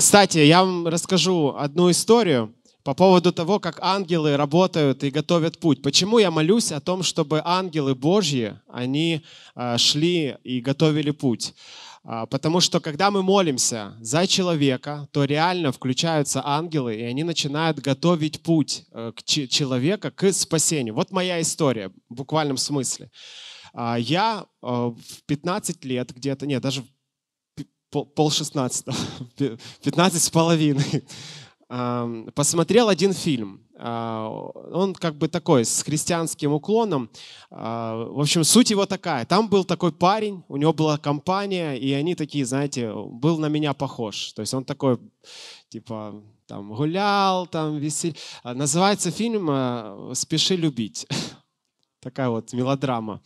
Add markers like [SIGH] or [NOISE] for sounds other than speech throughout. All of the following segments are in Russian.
Кстати, я вам расскажу одну историю по поводу того, как ангелы работают и готовят путь. Почему я молюсь о том, чтобы ангелы Божьи, они а, шли и готовили путь? А, потому что когда мы молимся за человека, то реально включаются ангелы, и они начинают готовить путь э, к человека к спасению. Вот моя история в буквальном смысле. А, я э, в 15 лет где-то, нет, даже в пол шестнадцатого, пятнадцать с половиной, [LAUGHS] посмотрел один фильм. А, он как бы такой, с христианским уклоном. А, в общем, суть его такая. Там был такой парень, у него была компания, и они такие, знаете, был на меня похож. То есть он такой, типа, там гулял, там весел. А, называется фильм э, «Спеши любить». [LAUGHS] Такая вот мелодрама.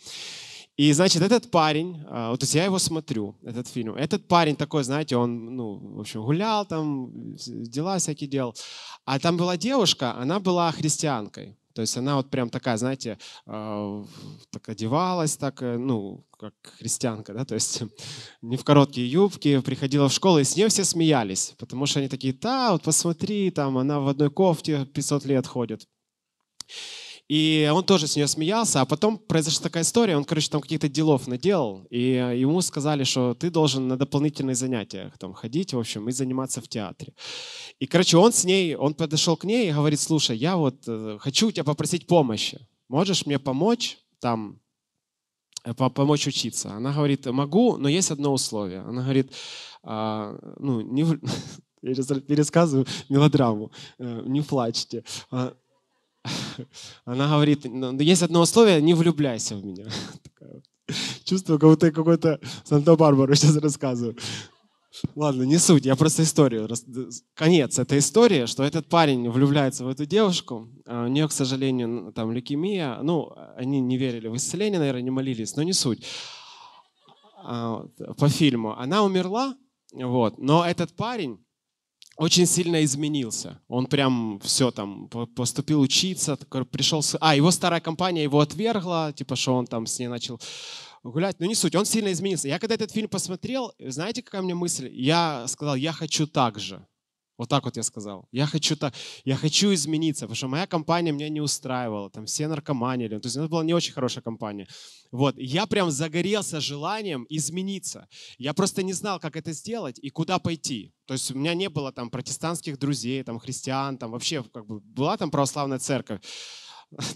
И, значит, этот парень, а, вот то есть я его смотрю, этот фильм, этот парень такой, знаете, он, ну, в общем, гулял там, дела всякие делал. А там была девушка, она была христианкой. То есть она вот прям такая, знаете, а, так одевалась, так, э, ну, как христианка, да, то есть [LAUGHS] не в короткие юбки, приходила в школу, и с ней все смеялись, потому что они такие, да, вот посмотри, там она в одной кофте 500 лет ходит. И он тоже с нее смеялся, а потом произошла такая история, он, короче, там каких-то делов наделал, и ему сказали, что ты должен на дополнительные занятиях там ходить, в общем, и заниматься в театре. И, короче, он с ней, он подошел к ней и говорит, слушай, я вот э, хочу у тебя попросить помощи, можешь мне помочь там э, помочь учиться. Она говорит, могу, но есть одно условие. Она говорит, а, ну, не, [LAUGHS] я сейчас пересказываю мелодраму, э, не плачьте. А, [LAUGHS] Она говорит, «Ну, есть одно условие, не влюбляйся в меня. [LAUGHS] Чувствую, как будто я какой-то Санта-Барбару сейчас [LAUGHS] рассказываю. Ладно, не суть, я просто историю. Конец этой истории, что этот парень влюбляется в эту девушку. А у нее, к сожалению, там лейкемия. Ну, они не верили в исцеление, наверное, не молились, но не суть. А по фильму. Она умерла, вот. но этот парень очень сильно изменился. Он прям все там поступил учиться, пришел... А, его старая компания его отвергла, типа, что он там с ней начал гулять. Но ну, не суть, он сильно изменился. Я когда этот фильм посмотрел, знаете, какая у меня мысль? Я сказал, я хочу так же. Вот так вот я сказал. Я хочу, так, я хочу измениться, потому что моя компания меня не устраивала. Там все наркоманили. То есть это была не очень хорошая компания. Вот. я прям загорелся желанием измениться. Я просто не знал, как это сделать и куда пойти. То есть у меня не было там протестантских друзей, там христиан, там вообще как бы была там православная церковь.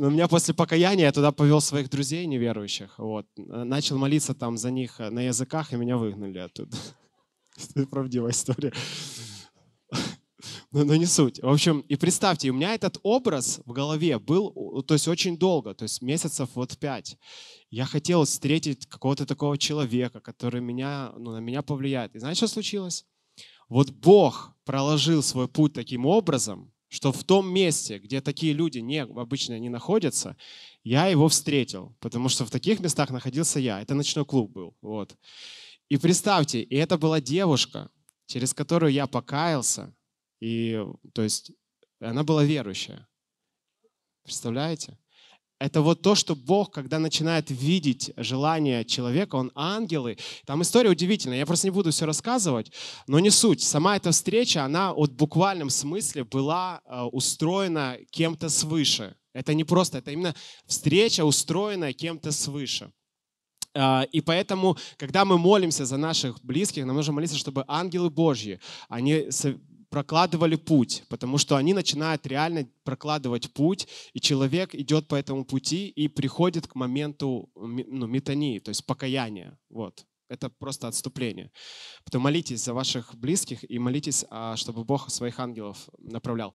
Но меня после покаяния я туда повел своих друзей неверующих. Вот. Начал молиться там за них на языках, и меня выгнали оттуда. [LAUGHS] Это правдивая история но, но не суть. В общем, и представьте, у меня этот образ в голове был, то есть очень долго, то есть месяцев вот пять. Я хотел встретить какого-то такого человека, который меня, ну, на меня повлияет. И знаете, что случилось? Вот Бог проложил свой путь таким образом, что в том месте, где такие люди не, обычно не находятся, я его встретил, потому что в таких местах находился я. Это ночной клуб был. Вот. И представьте, и это была девушка, через которую я покаялся, и, то есть, она была верующая. Представляете? Это вот то, что Бог, когда начинает видеть желание человека, он ангелы. Там история удивительная, я просто не буду все рассказывать, но не суть. Сама эта встреча, она вот в буквальном смысле была э, устроена кем-то свыше. Это не просто, это именно встреча, устроенная кем-то свыше. А, и поэтому, когда мы молимся за наших близких, нам нужно молиться, чтобы ангелы Божьи, они прокладывали путь, потому что они начинают реально прокладывать путь, и человек идет по этому пути и приходит к моменту ну, метании, то есть покаяния. Вот. Это просто отступление. Поэтому молитесь за ваших близких и молитесь, а, чтобы Бог своих ангелов направлял.